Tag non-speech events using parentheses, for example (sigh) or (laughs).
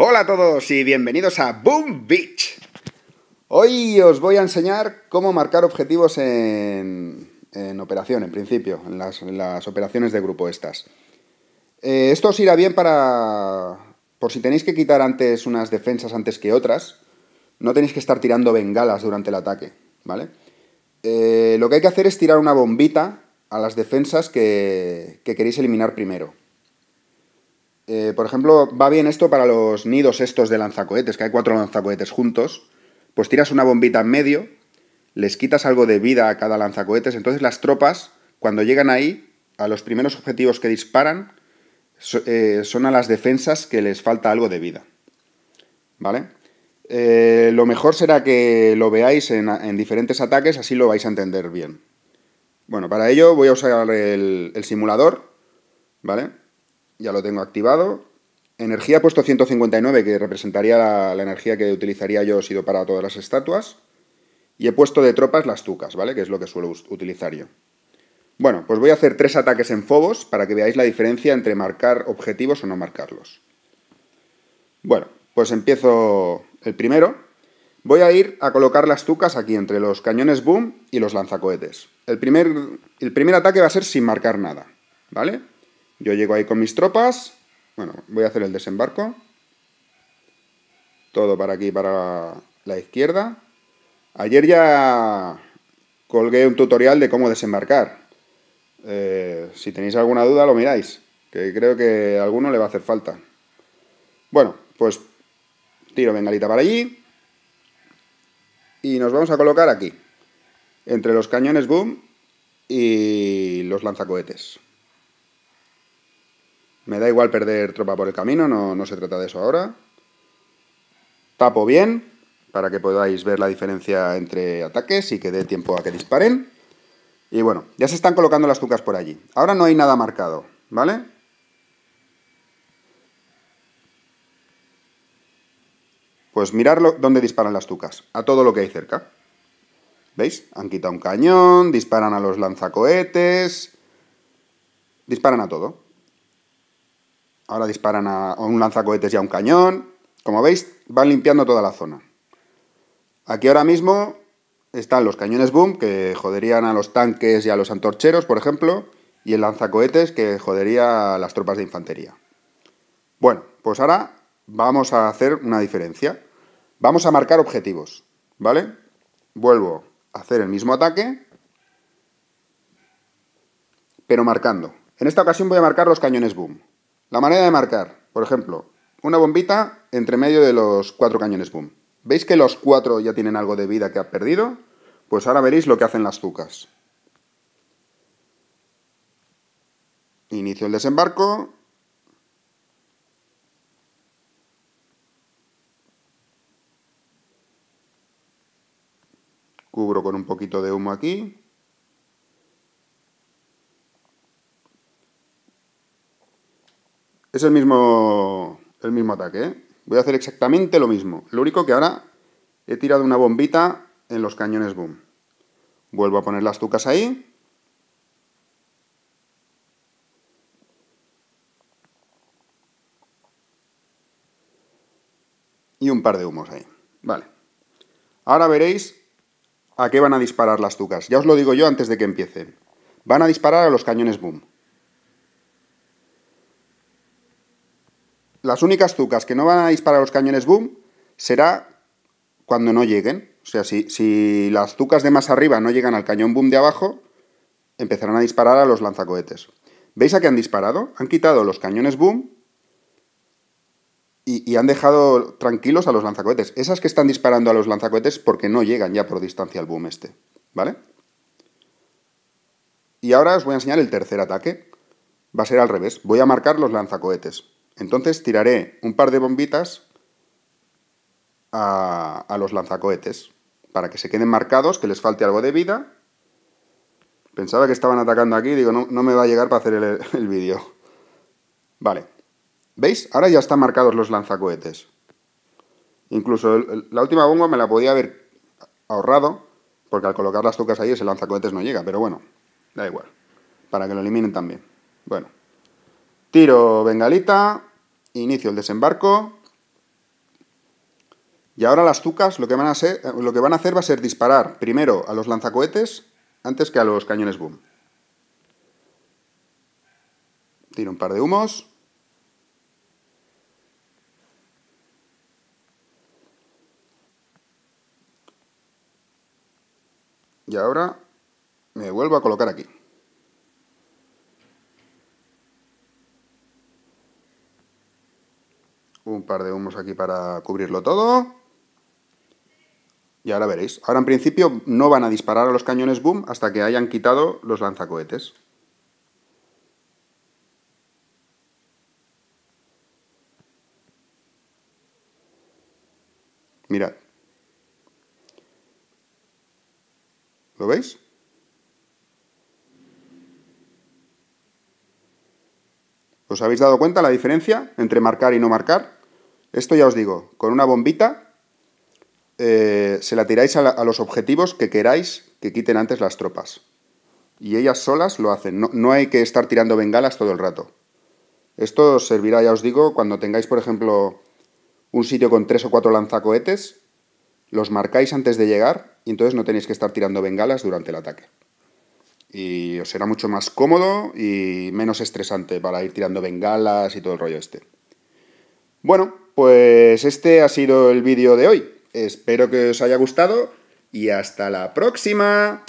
Hola a todos y bienvenidos a Boom Beach. Hoy os voy a enseñar cómo marcar objetivos en, en operación, en principio, en las, operaciones de grupo estas. Eh, esto os irá bien para, por si tenéis que quitar antes unas defensas antes que otras, no tenéis que estar tirando bengalas durante el ataque, ¿vale? Eh, lo que hay que hacer es tirar una bombita a las defensas que, que queréis eliminar primero. Eh, por ejemplo, va bien esto para los nidos estos de lanzacohetes, que hay cuatro lanzacohetes juntos. Pues tiras una bombita en medio, les quitas algo de vida a cada lanzacohetes, entonces las tropas, cuando llegan ahí, a los primeros objetivos que disparan, eh, son a las defensas que les falta algo de vida. ¿Vale? Eh, lo mejor será que lo veáis en, diferentes ataques, así lo vais a entender bien. Bueno, para ello voy a usar el, el simulador, ¿vale? ya lo tengo activado. Energía he puesto 159, que representaría la, energía que utilizaría yo si para todas las estatuas. Y he puesto de tropas las tucas, ¿vale? Que es lo que suelo utilizar yo. Bueno, pues voy a hacer tres ataques en Fobos para que veáis la diferencia entre marcar objetivos o no marcarlos. Bueno, pues empiezo el primero. Voy a ir a colocar las tucas aquí entre los cañones boom y los lanzacohetes. El primer, el primer ataque va a ser sin marcar nada, ¿vale? Yo llego ahí con mis tropas. Bueno, voy a hacer el desembarco. Todo para aquí, para la izquierda. Ayer ya colgué un tutorial de cómo desembarcar. Eh, si tenéis alguna duda, lo miráis. Que creo que a alguno le va a hacer falta. Bueno, pues tiro bengalita para allí. Y nos vamos a colocar aquí. Entre los cañones boom y los lanzacohetes. Me da igual perder tropa por el camino, no, no se trata de eso ahora. Tapo bien, para que podáis ver la diferencia entre ataques y que dé tiempo a que disparen. Y bueno, ya se están colocando las tucas por allí. Ahora no hay nada marcado, ¿vale? Pues mirad dónde disparan las tucas, a todo lo que hay cerca. ¿Veis? Han quitado un cañón, disparan a los lanzacohetes, disparan a todo. Ahora disparan a, un lanzacohetes y a un cañón. Como veis, van limpiando toda la zona. Aquí ahora mismo están los cañones boom, que joderían a los tanques y a los antorcheros, por ejemplo, y el lanzacohetes, que jodería a las tropas de infantería. Bueno, pues ahora vamos a hacer una diferencia. Vamos a marcar objetivos, ¿vale? Vuelvo a hacer el mismo ataque, pero marcando. En esta ocasión voy a marcar los cañones boom. La manera de marcar, por ejemplo, una bombita entre medio de los cuatro cañones boom. ¿Veis que los cuatro ya tienen algo de vida que ha perdido? Pues ahora veréis lo que hacen las zucas. Inicio el desembarco. Cubro con un poquito de humo aquí. Es el mismo, el mismo ataque, ¿eh? Voy a hacer exactamente lo mismo. Lo único que ahora he tirado una bombita en los cañones boom. Vuelvo a poner las tucas ahí. Y un par de humos ahí. Vale. Ahora veréis a qué van a disparar las tucas. Ya os lo digo yo antes de que empiecen. Van a disparar a los cañones boom. las únicas zucas que no van a disparar los cañones boom será cuando no lleguen. O sea, si, las zucas de más arriba no llegan al cañón boom de abajo, empezarán a disparar a los lanzacohetes. ¿Veis a qué han disparado? Han quitado los cañones boom y, y, han dejado tranquilos a los lanzacohetes. Esas que están disparando a los lanzacohetes porque no llegan ya por distancia al boom este. ¿Vale? Y ahora os voy a enseñar el tercer ataque. Va a ser al revés. Voy a marcar los lanzacohetes. Entonces tiraré un par de bombitas a, los lanzacohetes para que se queden marcados, que les falte algo de vida. Pensaba que estaban atacando aquí, digo, no, me va a llegar para hacer (laughs) el, vídeo. Vale. ¿Veis? Ahora ya están marcados los lanzacohetes. Incluso la última bomba me la podía haber ahorrado, porque al colocar las tocas ahí ese lanzacohetes no llega, pero bueno, da igual. Para que lo eliminen también. Bueno. Tiro bengalita, inicio el desembarco. Y ahora las Tucas lo que, van a eh, lo que van a hacer va a ser disparar primero a los lanzacohetes antes que a los cañones boom. Tiro un par de humos. Y ahora me vuelvo a colocar aquí. un par de humos aquí para cubrirlo todo. Y ahora veréis. Ahora en principio no van a disparar a los cañones boom hasta que hayan quitado los lanzacohetes. Mirad. ¿Lo veis? ¿Os habéis dado cuenta la diferencia entre marcar y no marcar? Esto ya os digo, con una bombita eh, se la tiráis a, los objetivos que queráis que quiten antes las tropas. Y ellas solas lo hacen, no, no hay que estar tirando bengalas todo el rato. Esto os servirá, ya os digo, cuando tengáis, por ejemplo, un sitio con tres o cuatro lanzacohetes, los marcáis antes de llegar y entonces no tenéis que estar tirando bengalas durante el ataque. Y os será mucho más cómodo y menos estresante para ir tirando bengalas y todo el rollo este. Bueno, pues este ha sido el vídeo de hoy. Espero que os haya gustado y hasta la próxima.